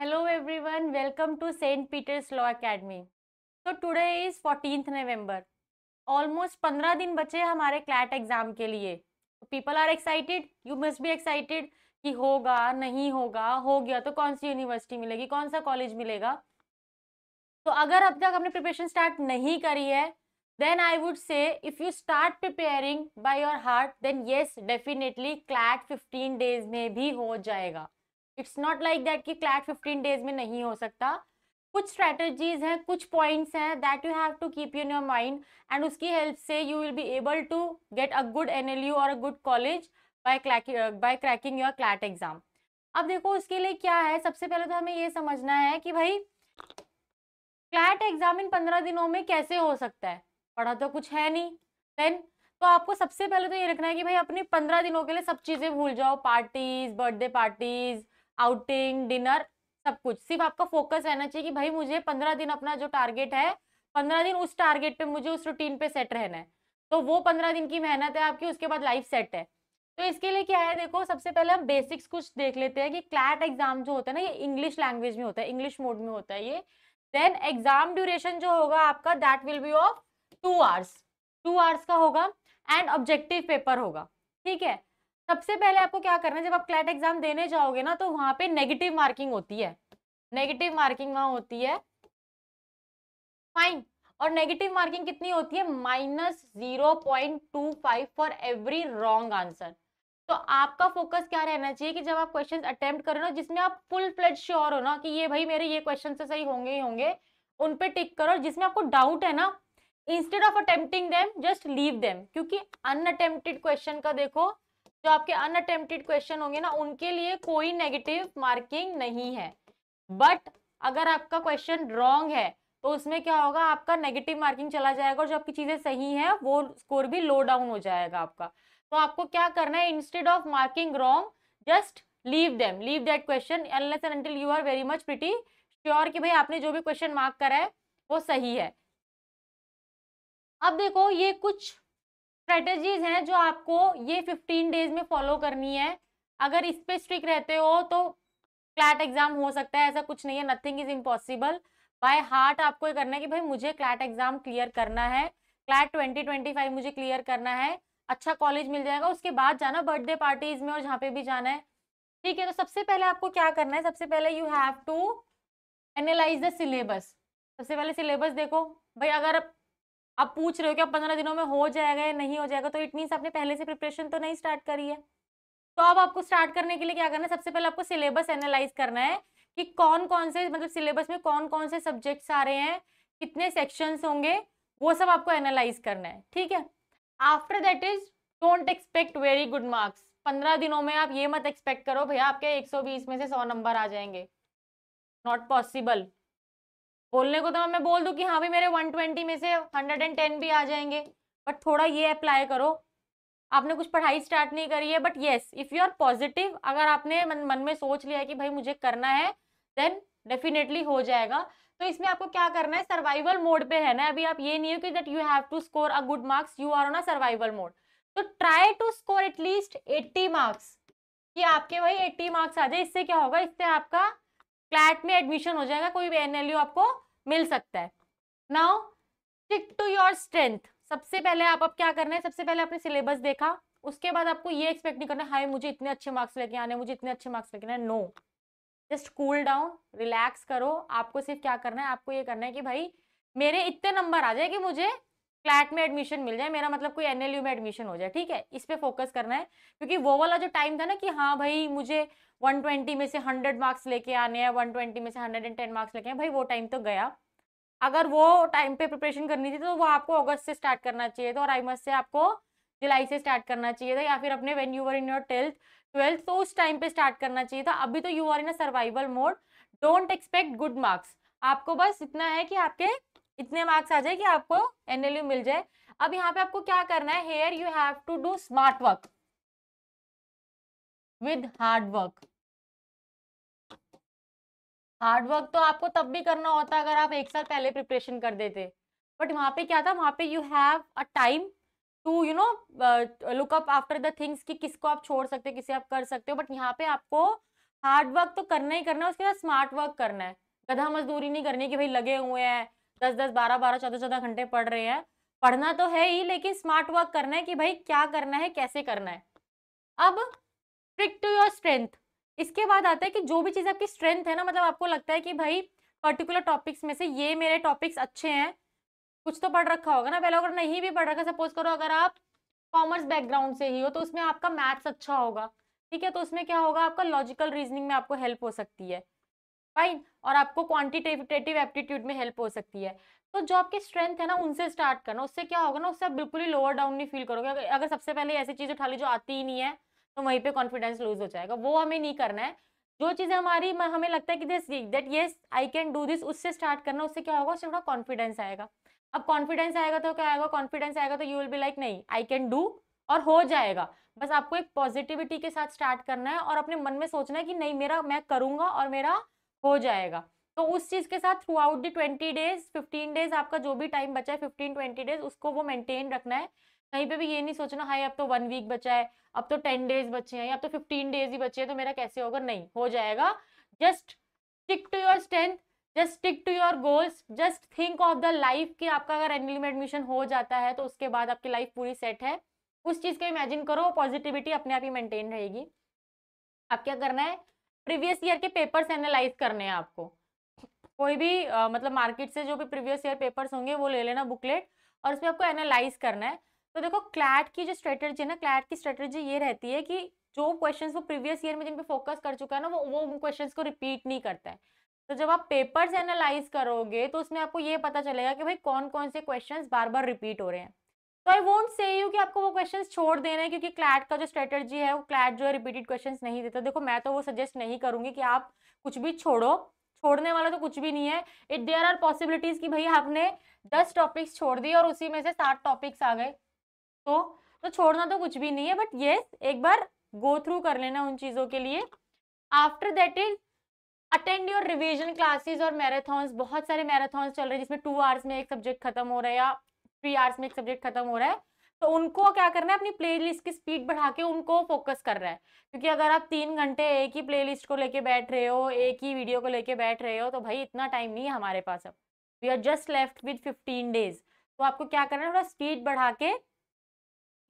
Hello everyone welcome to saint Peter's law academy तो today is 14th November almost पंद्रह दिन बचे हमारे क्लैट एग्जाम के लिए people are excited you must be excited कि होगा नहीं होगा हो गया तो कौन सी यूनिवर्सिटी मिलेगी कौन सा कॉलेज मिलेगा तो अगर अब तक हमने प्रिपरेशन स्टार्ट नहीं करी है then I would say if you start preparing by your heart then yes definitely CLAT fifteen days में भी हो जाएगा इट्स नॉट लाइक दैट कि क्लैट फिफ्टीन डेज में नहीं हो सकता कुछ स्ट्रैटेजीज हैं कुछ पॉइंट्स हैं that you have to keep in your mind and उसकी हेल्प से you will be able to get a good N L U और a good college by by cracking your CLAT exam अब देखो उसके लिए क्या है सबसे पहले तो हमें ये समझना है कि भाई क्लैट एग्जाम इन पंद्रह दिनों में कैसे हो सकता है पढ़ा तो कुछ है नहीं देन तो आपको सबसे पहले तो ये रखना है कि भाई अपने पंद्रह दिनों के लिए सब चीज़ें भूल जाओ parties birthday parties outing dinner सब कुछ सिर्फ आपका फोकस रहना चाहिए कि भाई मुझे पंद्रह दिन अपना जो टारगेट है पंद्रह दिन उस टारगेट पे मुझे उस रूटीन पे सेट रहना है तो वो पंद्रह दिन की मेहनत है आपकी उसके बाद लाइफ सेट है तो इसके लिए क्या है देखो सबसे पहले हम बेसिक्स कुछ देख लेते हैं कि क्लैट एग्जाम जो होता है ना ये इंग्लिश लैंग्वेज में होता है इंग्लिश मोड में होता है ये देन एग्जाम ड्यूरेशन जो होगा आपका that will be of two hours two hours का होगा एंड ऑब्जेक्टिव पेपर होगा ठीक है सबसे पहले आपको क्या करना है जब आप क्लैट एग्जाम देने जाओगे ना तो वहां पे नेगेटिव मार्किंग होती है नेगेटिव मार्किंग वहां होती है फाइन और नेगेटिव मार्किंग कितनी होती है minus zero point two five for every wrong answer तो आपका फोकस क्या रहना चाहिए कि जब आप क्वेश्चंस अटेम्प्ट करो ना जिसमें आप फुल फ्लेज श्योर हो ना कि ये भाई मेरे ये क्वेश्चन तो सही होंगे ही होंगे उन पे टिक करो जिसमें आपको डाउट है ना instead of attempting them just leave them क्योंकि अनअटेम्प्टेड क्वेश्चन का देखो जो आपके अनअटेम्प्टेड क्वेश्चन होंगे ना उनके लिए कोई नेगेटिव मार्किंग नहीं है बट अगर आपका क्वेश्चन रॉन्ग है तो उसमें क्या होगा आपका नेगेटिव मार्किंग चला जाएगा और जो आपकी चीज़ें सही हैं वो स्कोर भी लो डाउन हो जाएगा आपका तो आपको क्या करना है instead of marking wrong just leave them leave that question unless and until you are very much pretty sure कि भाई आपने जो भी क्वेश्चन मार्क करा है वो सही है अब देखो ये कुछ स्ट्रेटजीज हैं जो आपको ये फिफ्टीन डेज में फॉलो करनी है अगर इस पर स्ट्रिक रहते हो तो क्लैट एग्जाम हो सकता है ऐसा कुछ नहीं है nothing is impossible by heart आपको ये करना है कि भाई मुझे क्लैट एग्जाम क्लियर करना है क्लैट ट्वेंटी ट्वेंटी फाइव मुझे क्लियर करना है अच्छा कॉलेज मिल जाएगा उसके बाद जाना बर्थडे पार्टीज में और जहाँ पे भी जाना है ठीक है तो सबसे पहले आपको क्या करना है सबसे पहले you have to analyse the syllabus सबसे पहले सिलेबस देखो भाई अगर आप पूछ रहे हो कि आप पंद्रह दिनों में हो जाएगा या नहीं हो जाएगा तो इट मीन्स आपने पहले से प्रिपरेशन तो नहीं स्टार्ट करी है तो अब आपको स्टार्ट करने के लिए क्या करना है सबसे पहले आपको सिलेबस एनालाइज करना है कि कौन कौन से मतलब सिलेबस में कौन कौन से सब्जेक्ट्स आ रहे हैं कितने सेक्शंस होंगे वो सब आपको एनालाइज करना है ठीक है after that is don't expect very good marks पंद्रह दिनों में आप ये मत एक्सपेक्ट करो भैया आपके 120 में से 100 नंबर आ जाएंगे नॉट पॉसिबल बोलने को तो मैं बोल दूँ कि हाँ भी मेरे 120 में से 110 भी आ जाएंगे बट थोड़ा ये अप्लाई करो आपने कुछ पढ़ाई स्टार्ट नहीं करी है but yes if you are positive अगर आपने मन मन में सोच लिया है कि भाई मुझे करना है देन डेफिनेटली हो जाएगा तो इसमें आपको क्या करना है सर्वाइवल मोड पे है ना अभी आप ये नहीं हो कि that you have to score a good marks you are on a survival mode तो try to score at least 80 marks कि आपके वही 80 मार्क्स आ जाए इससे क्या होगा इससे आपका क्लैट में एडमिशन हो जाएगा कोई भी एनएलयू आपको मिल सकता है now stick to your strength सबसे पहले आप अब क्या करना है सबसे पहले आपने सिलेबस देखा उसके बाद आपको ये एक्सपेक्ट नहीं करना हाई मुझे इतने अच्छे मार्क्स लेके आने मुझे इतने अच्छे मार्क्स लेके आने no just cool down relax करो आपको सिर्फ क्या करना है आपको ये करना है कि भाई मेरे इतने नंबर आ जाए कि मुझे फ्लैट में एडमिशन मिल जाए मेरा मतलब कोई एनएलयू में एडमिशन हो जाए ठीक है इस पर फोकस करना है क्योंकि वो वाला जो टाइम था ना कि हाँ भाई मुझे 120 में से 100 मार्क्स लेके आने हैं 120 में से 110 मार्क्स लेके हैं भाई वो टाइम तो गया अगर वो टाइम पे प्रिपरेशन करनी थी तो वो आपको अगस्त से स्टार्ट करना चाहिए था और आई मस्ट से आपको जुलाई से स्टार्ट करना चाहिए था या फिर अपने when you are in your tenth twelfth तो उस टाइम पे स्टार्ट करना चाहिए था अभी तो you are in a survival mode don't expect good marks आपको बस इतना है कि आपके इतने मार्क्स आ जाए कि आपको एनएलयू मिल जाए अब यहाँ पे आपको क्या करना है here you have to do smart work with hard work hard work तो आपको तब भी करना होता अगर आप एक साल पहले प्रिपरेशन कर देते बट वहाँ पे क्या था वहाँ पे you have a time to you know look up after the things कि किसको आप छोड़ सकते हो किसे आप कर सकते हो बट यहाँ पे आपको हार्ड वर्क तो करना ही करना है उसके बाद स्मार्ट वर्क करना है गधा मजदूरी नहीं करनी कि भाई लगे हुए हैं दस दस बारह बारह चौदह चौदह घंटे पढ़ रहे हैं पढ़ना तो है ही लेकिन स्मार्ट वर्क करना है कि भाई क्या करना है कैसे करना है अब ट्रिक टू योर स्ट्रेंथ इसके बाद आता है कि जो भी चीज़ आपकी स्ट्रेंथ है ना मतलब आपको लगता है कि भाई पर्टिकुलर टॉपिक्स में से ये मेरे टॉपिक्स अच्छे हैं कुछ तो पढ़ रखा होगा ना पहले अगर नहीं भी पढ़ रखा सपोज करो अगर आप कॉमर्स बैकग्राउंड से ही हो तो उसमें आपका मैथ्स अच्छा होगा ठीक है तो उसमें क्या होगा आपका लॉजिकल रीजनिंग में आपको हेल्प हो सकती है फाइन और आपको क्वान्टिटेटिव एप्टीट्यूड में हेल्प हो सकती है तो जो आपकी स्ट्रेंथ है ना उनसे स्टार्ट करना उससे क्या होगा ना उससे आप बिल्कुल ही लोअर डाउन नहीं फील करोगे अगर, सबसे पहले ऐसी चीज उठा ली जो आती ही नहीं है तो वहीं पे कॉन्फिडेंस लूज हो जाएगा वो हमें नहीं करना है जो चीज़ें हमारी हमें लगता है कि this that yes I can do this उससे स्टार्ट करना उससे क्या होगा उससे थोड़ा कॉन्फिडेंस आएगा अब कॉन्फिडेंस आएगा तो क्या आएगा कॉन्फिडेंस आएगा तो यू विल बी लाइक नहीं आई कैन डू और हो जाएगा बस आपको एक पॉजिटिविटी के साथ स्टार्ट करना है और अपने मन में सोचना है कि नहीं मेरा मैं करूँगा और मेरा हो जाएगा तो उस चीज़ के साथ throughout the twenty days fifteen days आपका जो भी टाइम बचा है फिफ्टीन ट्वेंटी डेज उसको वो मेंटेन रखना है कहीं पे भी ये नहीं सोचना हाई अब तो वन वीक बचा है अब तो टेन डेज बचे हैं अब तो फिफ्टीन डेज ही बचे हैं तो मेरा कैसे होगा नहीं हो जाएगा just stick to your strength just stick to your goals just think of the life कि आपका अगर एनएलएम एडमिशन हो जाता है तो उसके बाद आपकी लाइफ पूरी सेट है उस चीज़ को इमेजिन करो पॉजिटिविटी अपने आप ही मेंटेन रहेगी आप क्या करना है प्रीवियस ईयर के पेपर्स एनालाइज करने हैं आपको कोई भी आ, मतलब मार्केट से जो भी प्रीवियस ईयर पेपर्स होंगे वो ले लेना बुकलेट और उसमें आपको एनालाइज करना है तो देखो क्लैट की जो स्ट्रेटर्जी है ना क्लैट की स्ट्रेटर्जी ये रहती है कि जो क्वेश्चंस वो प्रीवियस ईयर में जिन पे फोकस कर चुका है ना वो वो उन क्वेश्चन को रिपीट नहीं करता है तो जब आप पेपर्स एनालाइज करोगे तो उसमें आपको ये पता चलेगा कि भाई कौन कौन से क्वेश्चन बार बार रिपीट हो रहे हैं तो आई वोट से यू कि आपको वो क्वेश्चन छोड़ देना है क्योंकि क्लैट का जो स्ट्रेटर्जी है वो क्लैट जो है रिपीटेड क्वेश्चन नहीं देता देखो मैं तो वो सजेस्ट नहीं करूंगी कि आप कुछ भी छोड़ो छोड़ने वाला तो कुछ भी नहीं है इट देयर आर पॉसिबिलिटीज कि भाई आपने दस टॉपिक्स छोड़ दिए और उसी में से सात टॉपिक्स आ गए तो तो छोड़ना तो कुछ भी नहीं है बट ये एक बार गो थ्रू कर लेना उन चीज़ों के लिए after that is attend your revision classes और मैराथॉन्स बहुत सारे मैराथॉन्स चल रहे हैं जिसमें टू आवर्स में एक सब्जेक्ट खत्म हो रहा है या थ्री आवर्स में एक सब्जेक्ट खत्म हो रहा है तो उनको क्या करना है अपनी प्लेलिस्ट की स्पीड बढ़ा के उनको फोकस कर रहा है क्योंकि अगर आप तीन घंटे एक ही प्लेलिस्ट को लेके बैठ रहे हो एक ही वीडियो को लेके बैठ रहे हो तो भाई इतना टाइम नहीं है हमारे पास अब we are just left with fifteen days तो आपको क्या करना है थोड़ा स्पीड बढ़ा के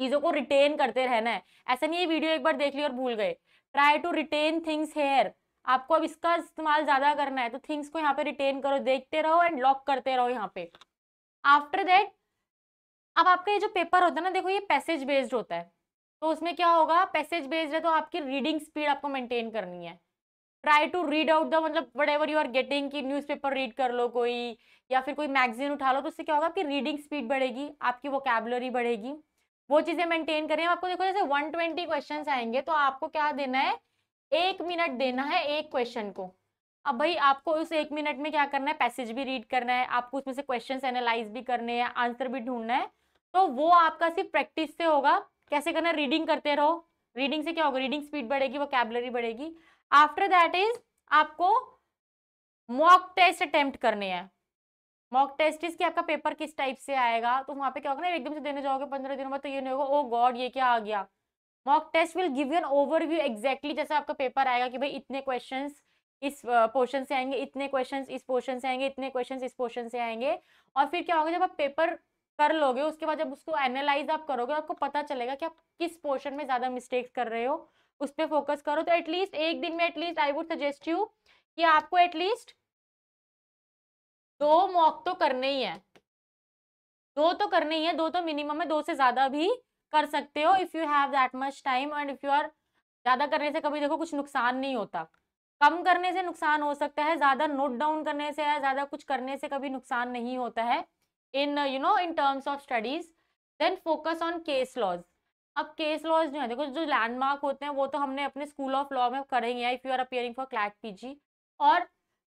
चीज़ों को रिटेन करते रहना है ऐसा नहीं ये वीडियो एक बार देख ली और भूल गए try to retain things here आपको अब इसका इस्तेमाल ज़्यादा करना है तो थिंग्स को यहाँ पे रिटेन करो देखते रहो एंड लॉक करते रहो यहाँ पे आफ्टर दैट अब आपका ये जो पेपर होता है ना देखो ये पैसेज बेस्ड होता है तो उसमें क्या होगा पैसेज बेस्ड है तो आपकी रीडिंग स्पीड आपको मेंटेन करनी है try to read out the मतलब whatever you are getting कि न्यूज़पेपर रीड कर लो कोई या फिर कोई मैगजीन उठा लो तो उससे क्या होगा आपकी रीडिंग स्पीड बढ़ेगी आपकी वोकेबलरी बढ़ेगी वो चीज़ें मेंटेन करें आपको देखो जैसे वन ट्वेंटी क्वेश्चन आएंगे तो आपको क्या देना है एक मिनट देना है एक क्वेश्चन को अब भाई आपको उस एक मिनट में क्या करना है पैसेज भी रीड करना है आपको उसमें से क्वेश्चन एनालाइज भी करने हैं आंसर भी ढूंढना है तो वो आपका सिर्फ प्रैक्टिस से होगा कैसे करना रीडिंग करते रहो रीडिंग से क्या होगा रीडिंग स्पीड बढ़ेगी वो कैबलरी बढ़ेगी आफ्टर दैट इज आपको मॉक टेस्ट अटेम्प्ट करने हैं मॉक टेस्ट इज कि आपका पेपर किस टाइप से आएगा तो वहाँ पे क्या होगा ना एकदम से देने जाओगे पंद्रह दिनों बाद तो ये नहीं होगा ओ oh गॉड ये क्या आ गया mock test will give you an overview exactly जैसे आपका पेपर आएगा कि भाई इतने क्वेश्चन इस पोर्शन से आएंगे इतने क्वेश्चन इस पोर्शन से आएंगे इतने क्वेश्चन इस पोर्शन से आएंगे और फिर क्या होगा जब आप पेपर कर लोगे उसके बाद जब उसको एनालाइज आप करोगे आपको पता चलेगा कि आप किस पोर्शन में ज़्यादा मिस्टेक्स कर रहे हो उस पर फोकस करो तो एटलीस्ट एक दिन में at least I would suggest you कि आपको एटलीस्ट दो मॉक तो करने ही है दो तो करने ही है दो तो मिनिमम है दो से ज़्यादा भी कर सकते हो if you have that much time and if you are ज़्यादा करने से कभी देखो कुछ नुकसान नहीं होता कम करने से नुकसान हो सकता है ज़्यादा नोट डाउन करने से या ज़्यादा कुछ करने से कभी नुकसान नहीं होता है in you know in terms of studies then focus on case laws अब केस लॉज जो है देखो जो लैंडमार्क होते हैं वो तो हमने अपने स्कूल ऑफ लॉ में करेंगे if you are appearing for CLAT PG और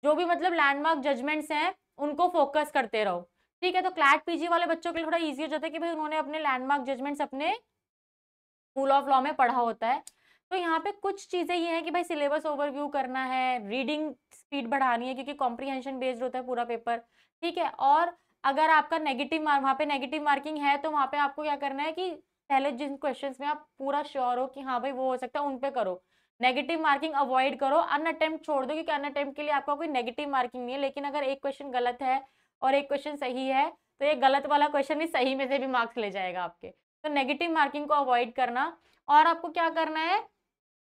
जो भी मतलब लैंडमार्क जजमेंट्स हैं उनको फोकस करते रहो ठीक है तो क्लैट पीजी वाले बच्चों के लिए थोड़ा इजी हो जाता है कि भाई उन्होंने अपने लैंडमार्क जजमेंट्स अपने स्कूल ऑफ लॉ में पढ़ा होता है तो यहाँ पे कुछ चीज़ें ये हैं कि भाई सिलेबस ओवरव्यू करना है रीडिंग स्पीड बढ़ानी है क्योंकि कॉम्प्रीहेंशन बेस्ड होता है पूरा पेपर ठीक है और अगर आपका नेगेटिव मार्क वहाँ पे नेगेटिव मार्किंग है तो वहाँ पे आपको क्या करना है कि पहले जिन क्वेश्चन में आप पूरा श्योर हो कि हाँ भाई वो हो सकता है उन पे करो नेगेटिव मार्किंग अवॉइड करो अन अटेम्प्ट छोड़ दो क्योंकि अन अटेम्प्ट के लिए आपका कोई नेगेटिव मार्किंग नहीं है लेकिन अगर एक क्वेश्चन गलत है और एक क्वेश्चन सही है तो ये गलत वाला क्वेश्चन भी सही में से भी मार्क्स ले जाएगा आपके तो नेगेटिव मार्किंग को अवॉइड करना और आपको क्या करना है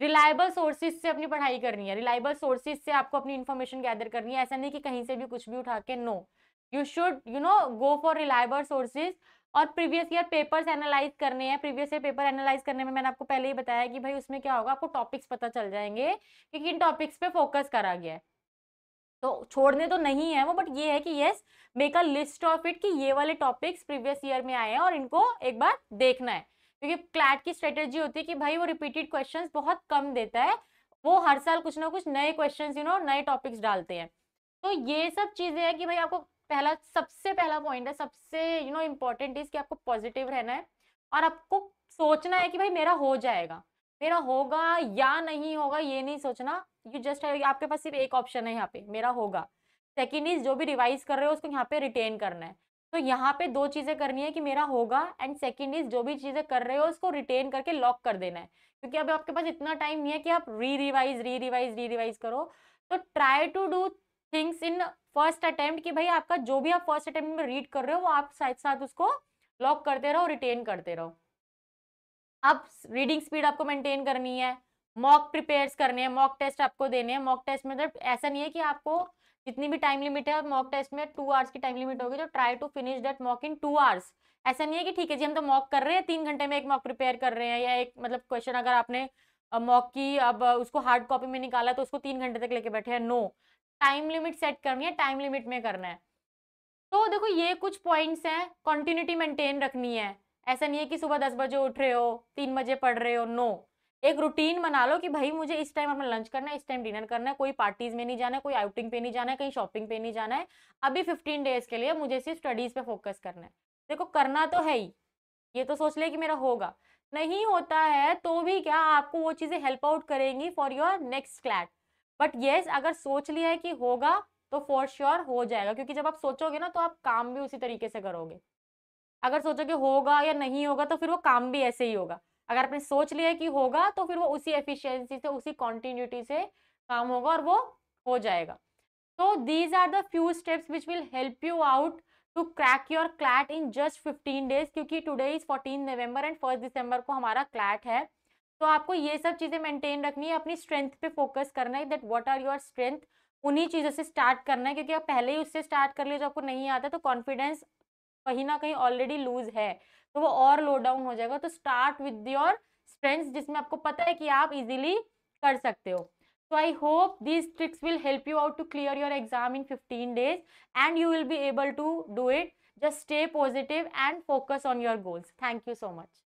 रिलायबल सोर्सेज से अपनी पढ़ाई करनी है रिलायबल सोर्सेज से आपको अपनी इन्फॉर्मेशन गैदर करनी है ऐसा नहीं कि कहीं से भी कुछ भी उठा के no you should you know go for reliable sources और प्रीवियस ईयर पेपर्स एनालाइज करने हैं प्रीवियस ईयर पेपर एनालाइज करने में मैंने आपको पहले ही बताया कि भाई उसमें क्या होगा आपको टॉपिक्स पता चल जाएंगे कि किन टॉपिक्स पे फोकस करा गया है तो छोड़ने तो नहीं है वो बट ये है कि yes make a list of it कि ये वाले टॉपिक्स प्रीवियस ईयर में आए हैं और इनको एक बार देखना है क्योंकि क्लैट की स्ट्रेटेजी होती है कि भाई वो रिपीटेड क्वेश्चन बहुत कम देता है वो हर साल कुछ ना कुछ नए क्वेश्चन यू नो नए टॉपिक्स डालते हैं तो ये सब चीज़ें हैं कि भाई आपको पहला सबसे पहला पॉइंट है सबसे यू नो इम्पॉर्टेंट इज कि आपको पॉजिटिव रहना है और आपको सोचना है कि भाई मेरा हो जाएगा मेरा होगा या नहीं होगा ये नहीं सोचना यू जस्ट आपके पास सिर्फ एक ऑप्शन है यहाँ पे मेरा होगा सेकेंड इज जो भी रिवाइज कर रहे हो उसको यहाँ पे रिटेन करना है तो यहाँ पे दो चीज़ें करनी है कि मेरा होगा एंड सेकेंड इज जो भी चीज़ें कर रहे हो उसको रिटेन करके लॉक कर देना है क्योंकि अब आपके पास इतना टाइम नहीं है कि आप री रिवाइज री रिवाइज री रिवाइज करो तो try to do things in first attempt कि भाई आपका जो भी आप फर्स्ट अटेम्प्ट में रीड कर रहे हो वो आप साथ साथ उसको लॉक करते रहो रिटेन करते रहो अब रीडिंग स्पीड आपको मेंटेन करनी है मॉक प्रिपेयर्स करने हैं मॉक टेस्ट आपको देने हैं मॉक टेस्ट में मतलब ऐसा नहीं है कि आपको जितनी भी टाइम लिमिट है मॉक टेस्ट में टू आवर्स की टाइम लिमिट होगी तो try to finish that mock in two hours ऐसा नहीं है कि ठीक है जी हम तो मॉक कर रहे हैं तीन घंटे में एक मॉक प्रिपेयर कर रहे हैं या एक मतलब क्वेश्चन अगर आपने मॉक की अब उसको हार्ड कॉपी में निकाला तो उसको तीन घंटे तक लेके बैठे हैं no no. Time limit set करनी है टाइम लिमिट में करना है तो देखो ये कुछ पॉइंट्स हैं कंटिन्यूटी मेंटेन रखनी है ऐसा नहीं है कि सुबह दस बजे उठ रहे हो तीन बजे पढ़ रहे हो नो एक रूटीन बना लो कि भाई मुझे इस टाइम अपना लंच करना है इस टाइम डिनर करना है कोई पार्टीज में नहीं जाना है कोई आउटिंग पे नहीं जाना है कहीं शॉपिंग पे नहीं जाना है अभी फिफ्टीन डेज के लिए मुझे सिर्फ स्टडीज पे फोकस करना है देखो करना तो है ही ये तो सोच ले कि मेरा होगा नहीं होता है तो भी क्या आपको वो चीज़ें हेल्प आउट करेंगी for your next CLAT but yes yes, अगर सोच लिया है कि होगा तो फॉर श्योर sure हो जाएगा क्योंकि जब आप सोचोगे ना तो आप काम भी उसी तरीके से करोगे अगर सोचोगे होगा या नहीं होगा तो फिर वो काम भी ऐसे ही होगा अगर आपने सोच लिया कि होगा तो फिर वो उसी एफिशिएंसी से उसी कॉन्टिन्यूटी से काम होगा और वो हो जाएगा तो these are the few steps which will help you out to crack your CLAT in just fifteen days क्योंकि today is fourteen November and first December को हमारा क्लैट है तो आपको ये सब चीज़ें मेंटेन रखनी है अपनी स्ट्रेंथ पे फोकस करना है that what are your strength उन्हीं चीज़ों से स्टार्ट करना है क्योंकि आप पहले ही उससे स्टार्ट कर लिए जो आपको नहीं आता तो कॉन्फिडेंस कहीं ना कहीं ऑलरेडी लूज है तो वो और लो डाउन हो जाएगा तो स्टार्ट विद योर स्ट्रेंथ जिसमें आपको पता है कि आप इजिली कर सकते हो so i hope these tricks will help you out to clear your exam in 15 days and you will be able to do it just stay positive and focus on your goals thank you so much